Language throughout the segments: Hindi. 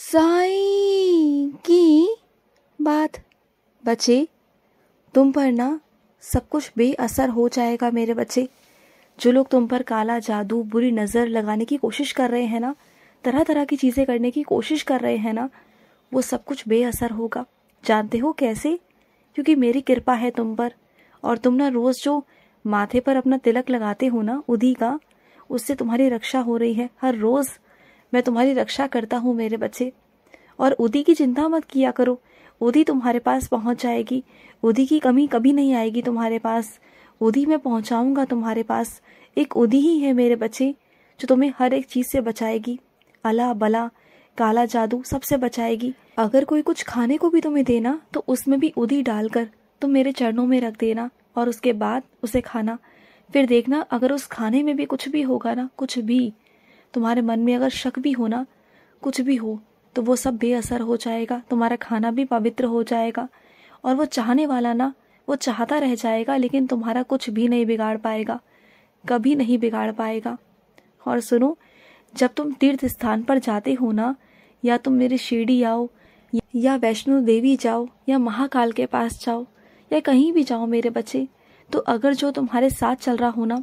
साई की बात बच्चे तुम पर ना सब कुछ बेअसर हो जाएगा मेरे बच्चे जो लोग तुम पर काला जादू बुरी नज़र लगाने की कोशिश कर रहे हैं ना तरह तरह की चीज़ें करने की कोशिश कर रहे हैं ना वो सब कुछ बेअसर होगा जानते हो कैसे क्योंकि मेरी कृपा है तुम पर और तुम ना रोज़ जो माथे पर अपना तिलक लगाते हो ना उदी का उससे तुम्हारी रक्षा हो रही है हर रोज़ मैं तुम्हारी रक्षा करता हूँ मेरे बच्चे और उदी की चिंता मत किया करो उदी तुम्हारे पास पहुँच जाएगी उदी की कमी कभी नहीं आएगी तुम्हारे पास उदी मैं पहुँचाऊँगा तुम्हारे पास एक उदी ही है मेरे बच्चे जो तुम्हें हर एक चीज़ से बचाएगी अला बला काला जादू सबसे बचाएगी अगर कोई कुछ खाने को भी तुम्हें देना तो उसमें भी उदी डालकर तुम मेरे चरणों में रख देना और उसके बाद उसे खाना फिर देखना अगर उस खाने में भी कुछ भी होगा ना कुछ भी तुम्हारे मन में अगर शक भी हो ना कुछ भी हो तो वो सब बेअसर हो जाएगा तुम्हारा खाना भी पवित्र हो जाएगा और वो चाहने वाला ना वो चाहता रह जाएगा लेकिन तुम्हारा कुछ भी नहीं बिगाड़ पाएगा कभी नहीं बिगाड़ पाएगा और सुनो जब तुम तीर्थ स्थान पर जाते हो ना या तुम मेरी शिरडी आओ या वैष्णो देवी जाओ या महाकाल के पास जाओ या कहीं भी जाओ मेरे बच्चे तो अगर जो तुम्हारे साथ चल रहा हो ना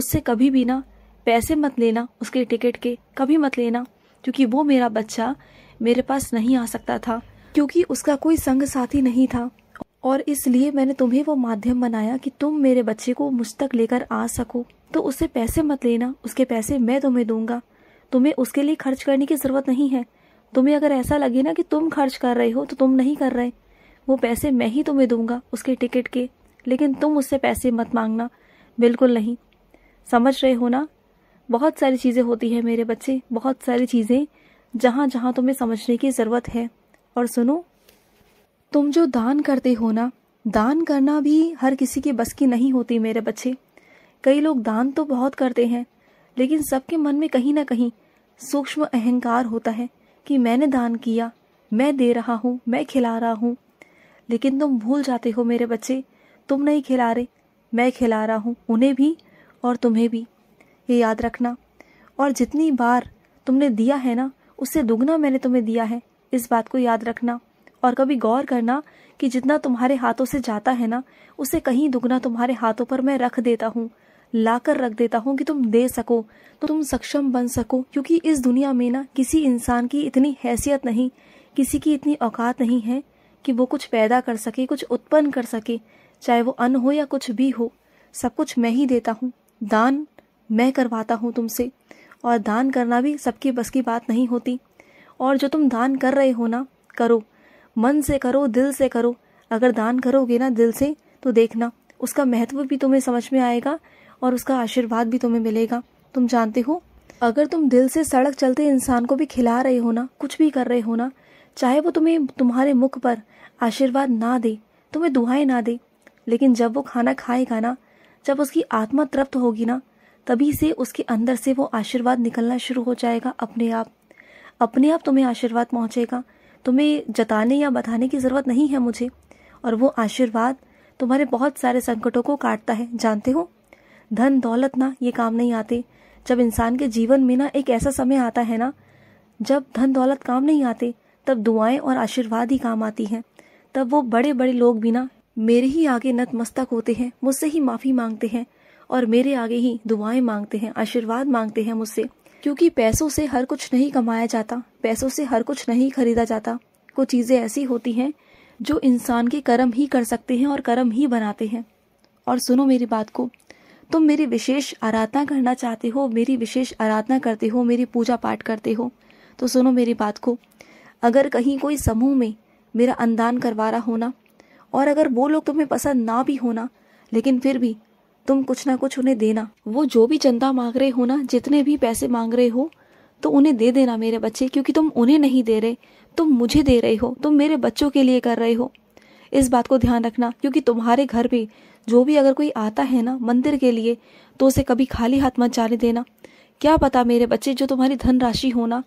उससे कभी भी ना पैसे मत लेना उसके टिकट के कभी मत लेना क्योंकि वो मेरा बच्चा मेरे पास नहीं आ सकता था क्योंकि उसका कोई संग साथी नहीं था और इसलिए मैंने तुम्हें वो माध्यम बनाया कि तुम मेरे बच्चे को मुझ तक लेकर आ सको तो उससे पैसे मत लेना उसके पैसे मैं तुम्हें दूंगा तुम्हें उसके लिए खर्च करने की ज़रूरत नहीं है तुम्हें अगर ऐसा लगे ना कि तुम खर्च कर रहे हो तो तुम नहीं कर रहे वो पैसे मैं ही तुम्हें दूंगा उसके टिकट के लेकिन तुम उससे पैसे मत मांगना बिल्कुल नहीं समझ रहे हो ना बहुत सारी चीज़ें होती है मेरे बच्चे बहुत सारी चीज़ें जहाँ जहाँ तुम्हें समझने की ज़रूरत है और सुनो तुम जो दान करते हो ना दान करना भी हर किसी के बस की नहीं होती मेरे बच्चे कई लोग दान तो बहुत करते हैं लेकिन सबके मन में कहीं ना कहीं सूक्ष्म अहंकार होता है कि मैंने दान किया मैं दे रहा हूँ मैं खिला रहा हूँ लेकिन तुम भूल जाते हो मेरे बच्चे तुम नहीं खिला रहे मैं खिला रहा हूँ उन्हें भी और तुम्हें भी ये याद रखना और जितनी बार तुमने दिया है ना उससे दुगना मैंने तुम्हें दिया है इस बात को याद रखना और कभी गौर करना कि जितना तुम्हारे हाथों से जाता है ना उसे कहीं दुगना तुम्हारे हाथों पर मैं रख देता हूँ लाकर रख देता हूँ कि तुम दे सको तो तुम सक्षम बन सको क्योंकि इस दुनिया में ना किसी इंसान की इतनी हैसियत नहीं किसी की इतनी औकात नहीं है कि वो कुछ पैदा कर सके कुछ उत्पन्न कर सके चाहे वो अन्न हो या कुछ भी हो सब कुछ मैं ही देता हूँ दान मैं करवाता हूँ तुमसे और दान करना भी सबके बस की बात नहीं होती और जो तुम दान कर रहे हो ना करो मन से करो दिल से करो अगर दान करोगे ना दिल से तो देखना उसका महत्व भी तुम्हें समझ में आएगा और उसका आशीर्वाद भी तुम्हें मिलेगा तुम जानते हो अगर तुम दिल से सड़क चलते इंसान को भी खिला रहे हो ना कुछ भी कर रहे हो ना चाहे वो तुम्हें तुम्हारे मुख पर आशीर्वाद ना दे तुम्हें दुआएं ना दे लेकिन जब वो खाना खाएगा ना जब उसकी आत्मा तृप्त होगी ना तभी से उसके अंदर से वो आशीर्वाद निकलना शुरू हो जाएगा अपने आप अपने आप तुम्हें आशीर्वाद पहुंचेगा तुम्हें जताने या बताने की ज़रूरत नहीं है मुझे और वो आशीर्वाद तुम्हारे बहुत सारे संकटों को काटता है जानते हो धन दौलत ना ये काम नहीं आते जब इंसान के जीवन में ना एक ऐसा समय आता है ना जब धन दौलत काम नहीं आते तब दुआएं और आशीर्वाद ही काम आती हैं तब वो बड़े बड़े लोग भी ना मेरे ही आगे नतमस्तक होते हैं मुझसे ही माफ़ी मांगते हैं और मेरे आगे ही दुआएं मांगते हैं आशीर्वाद मांगते हैं मुझसे क्योंकि पैसों से हर कुछ नहीं कमाया जाता पैसों से हर कुछ नहीं खरीदा जाता कुछ चीज़ें ऐसी होती हैं जो इंसान के कर्म ही कर सकते हैं और कर्म ही बनाते हैं और सुनो मेरी बात को तुम मेरी विशेष आराधना करना चाहते हो मेरी विशेष आराधना करते हो मेरी पूजा पाठ करते हो तो सुनो मेरी बात को अगर कहीं कोई समूह में मेरा अनदान करवा रहा होना और अगर वो लोग तुम्हें पसंद ना भी होना लेकिन फिर भी तुम कुछ ना कुछ उन्हें देना वो जो भी चंदा मांग रहे हो ना जितने भी पैसे मांग रहे हो तो उन्हें दे देना मेरे बच्चे क्योंकि तुम उन्हें नहीं दे रहे तुम मुझे दे रहे हो तुम मेरे बच्चों के लिए कर रहे हो इस बात को ध्यान रखना क्योंकि तुम्हारे घर भी जो भी अगर कोई आता है ना मंदिर के लिए तो उसे कभी खाली हाथ मत जाने देना क्या पता मेरे बच्चे जो तुम्हारी धनराशि हो ना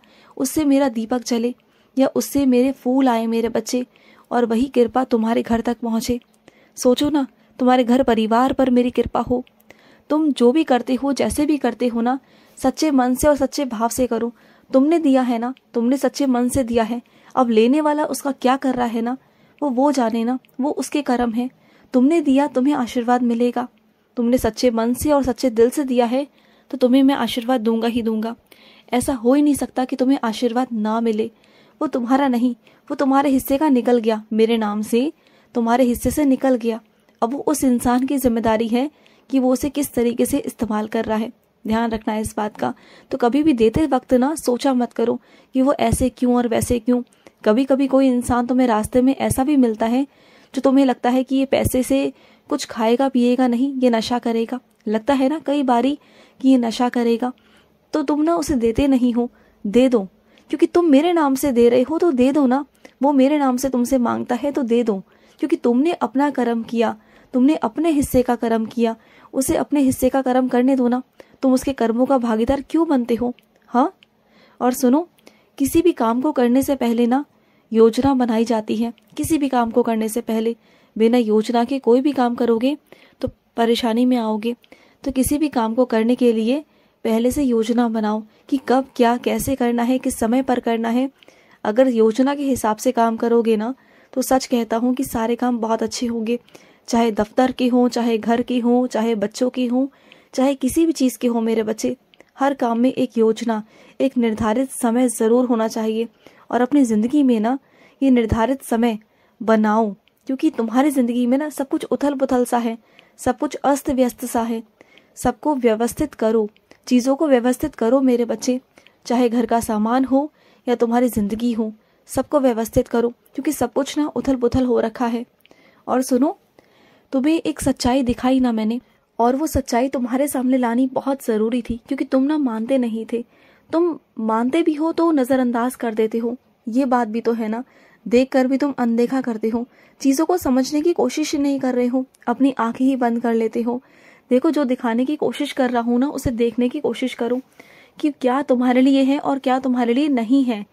उससे मेरा दीपक चले या उससे मेरे फूल आए मेरे बच्चे और वही कृपा तुम्हारे घर तक पहुंचे सोचो ना तुम्हारे घर परिवार पर मेरी कृपा हो तुम जो भी करते हो जैसे भी करते हो ना सच्चे मन से और सच्चे भाव से करो तुमने दिया है ना तुमने सच्चे मन से दिया है अब लेने वाला उसका क्या कर रहा है ना वो वो जाने ना वो उसके कर्म है तुमने दिया तुम्हें आशीर्वाद मिलेगा तुमने सच्चे मन से और सच्चे दिल से दिया है तो तुम्हें मैं आशीर्वाद दूंगा ही दूंगा ऐसा हो ही नहीं सकता कि तुम्हें आशीर्वाद ना मिले वो तुम्हारा नहीं वो तुम्हारे हिस्से का निकल गया मेरे नाम से तुम्हारे हिस्से से निकल गया अब वो उस इंसान की जिम्मेदारी है कि वो उसे किस तरीके से इस्तेमाल कर रहा है ध्यान रखना है इस बात का तो कभी भी देते वक्त ना सोचा मत करो कि वो ऐसे क्यों और वैसे क्यों कभी कभी कोई इंसान तुम्हें रास्ते में ऐसा भी मिलता है जो तुम्हें लगता है कि ये पैसे से कुछ खाएगा पिएगा नहीं ये नशा करेगा लगता है ना कई बारी कि ये नशा करेगा तो तुम ना उसे देते नहीं हो दे दो क्योंकि तुम मेरे नाम से दे रहे हो तो दे दो ना वो मेरे नाम से तुमसे मांगता है तो दे दो क्योंकि तुमने अपना कर्म किया तुमने अपने हिस्से का कर्म किया उसे अपने हिस्से का कर्म करने दो ना तुम उसके कर्मों का भागीदार क्यों बनते हो हाँ और सुनो किसी भी काम को करने से पहले ना योजना बनाई जाती है किसी भी काम को करने से पहले बिना योजना के कोई भी काम करोगे तो परेशानी में आओगे तो किसी भी काम को करने के लिए पहले से योजना बनाओ कि कब क्या कैसे करना है किस समय पर करना है अगर योजना के हिसाब से काम करोगे ना तो सच कहता हूँ कि सारे काम बहुत अच्छे होंगे चाहे दफ्तर की हों चाहे घर की हों चाहे बच्चों की हों चाहे किसी भी चीज़ के हों मेरे बच्चे हर काम में एक योजना एक निर्धारित समय ज़रूर होना चाहिए और अपनी ज़िंदगी में ना ये निर्धारित समय बनाओ क्योंकि तुम्हारी ज़िंदगी में ना सब कुछ उथल पुथल सा है सब कुछ अस्त व्यस्त सा है सबको व्यवस्थित करो चीज़ों को व्यवस्थित करो मेरे बच्चे चाहे घर का सामान हो या तुम्हारी ज़िंदगी हो सबको व्यवस्थित करो क्योंकि सब कुछ ना उथल पुथल हो रखा है और सुनो तुम्हें एक सच्चाई दिखाई ना मैंने और वो सच्चाई तुम्हारे सामने लानी बहुत ज़रूरी थी क्योंकि तुम ना मानते नहीं थे तुम मानते भी हो तो नज़रअंदाज कर देते हो ये बात भी तो है ना देख कर भी तुम अनदेखा करते हो चीज़ों को समझने की कोशिश ही नहीं कर रहे हो अपनी आंखें ही बंद कर लेते हो देखो जो दिखाने की कोशिश कर रहा हूँ ना उसे देखने की कोशिश करो कि क्या तुम्हारे लिए है और क्या तुम्हारे लिए नहीं है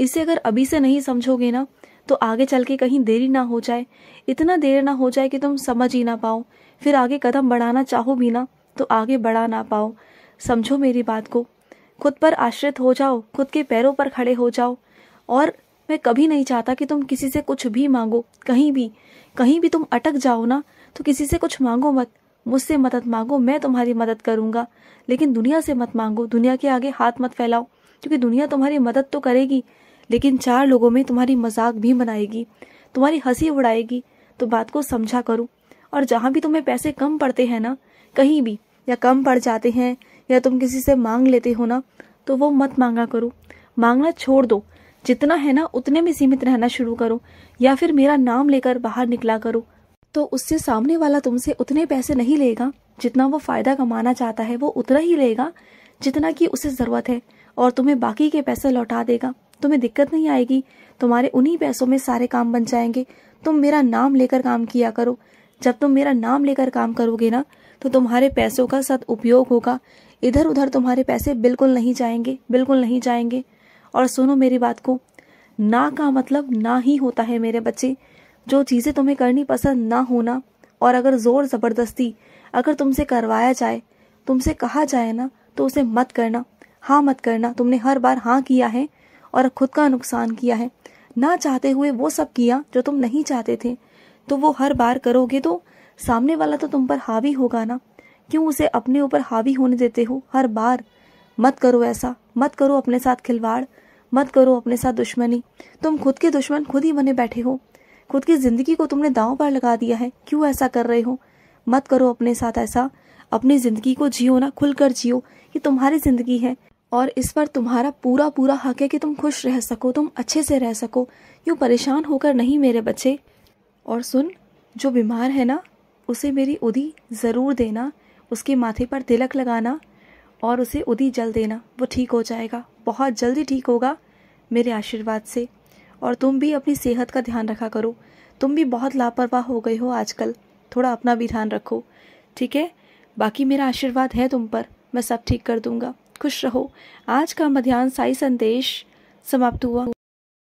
इसे अगर अभी से नहीं समझोगे ना तो आगे चल के कहीं देरी ना हो जाए इतना देर ना हो जाए कि तुम समझ ही ना पाओ फिर आगे कदम बढ़ाना चाहो भी ना तो आगे बढ़ा ना पाओ समझो मेरी बात को खुद पर आश्रित हो जाओ खुद के पैरों पर खड़े हो जाओ और मैं कभी नहीं चाहता कि तुम किसी से कुछ भी मांगो कहीं भी कहीं भी तुम अटक जाओ ना तो किसी से कुछ मांगो मत मुझसे मदद मांगो मैं तुम्हारी मदद करूंगा लेकिन दुनिया से मत मांगो दुनिया के आगे हाथ मत फैलाओ क्योंकि दुनिया तुम्हारी मदद तो करेगी लेकिन चार लोगों में तुम्हारी मजाक भी बनाएगी तुम्हारी हंसी उड़ाएगी तो बात को समझा करूँ और जहाँ भी तुम्हें पैसे कम पड़ते हैं ना कहीं भी या कम पड़ जाते हैं या तुम किसी से मांग लेते हो ना तो वो मत मांगा करो मांगना छोड़ दो जितना है ना उतने में सीमित रहना शुरू करो या फिर मेरा नाम लेकर बाहर निकला करो तो उससे सामने वाला तुमसे उतने पैसे नहीं लेगा जितना वो फायदा कमाना चाहता है वो उतना ही लेगा जितना की उसे ज़रूरत है और तुम्हें बाकी के पैसे लौटा देगा तुम्हें दिक्कत नहीं आएगी तुम्हारे उन्हीं पैसों में सारे काम बन जाएंगे तुम मेरा नाम लेकर काम किया करो जब तुम मेरा नाम लेकर काम करोगे ना तो तुम्हारे पैसों का सद उपयोग होगा इधर उधर तुम्हारे पैसे बिल्कुल नहीं जाएंगे बिल्कुल नहीं जाएंगे और सुनो मेरी बात को ना का मतलब ना ही होता है मेरे बच्चे जो चीज़ें तुम्हें करनी पसंद ना होना और अगर ज़ोर ज़बरदस्ती अगर तुमसे करवाया जाए तुमसे कहा जाए ना तो उसे मत करना हाँ मत करना तुमने हर बार हाँ किया है और खुद का नुकसान किया है ना चाहते हुए वो सब किया जो तुम नहीं चाहते थे तो वो हर बार करोगे तो सामने वाला तो तुम पर हावी होगा ना क्यों उसे अपने ऊपर हावी होने देते हो हर बार मत करो ऐसा मत करो अपने साथ खिलवाड़ मत करो अपने साथ दुश्मनी तुम खुद के दुश्मन खुद ही बने बैठे हो खुद की जिंदगी को तुमने दांव पर लगा दिया है क्यों ऐसा कर रहे हो मत करो अपने साथ ऐसा अपनी जिंदगी को जियो ना खुलकर जियो ये तुम्हारी जिंदगी है और इस पर तुम्हारा पूरा पूरा हक है कि तुम खुश रह सको तुम अच्छे से रह सको यूँ परेशान होकर नहीं मेरे बच्चे और सुन जो बीमार है ना उसे मेरी उदी ज़रूर देना उसके माथे पर तिलक लगाना और उसे उदी जल देना वो ठीक हो जाएगा बहुत जल्दी ठीक होगा मेरे आशीर्वाद से और तुम भी अपनी सेहत का ध्यान रखा करो तुम भी बहुत लापरवाह हो गए हो आजकल थोड़ा अपना भी ध्यान रखो ठीक है बाकी मेरा आशीर्वाद है तुम पर मैं सब ठीक कर दूँगा खुश रहो आज का मध्यान्ह साई संदेश समाप्त हुआ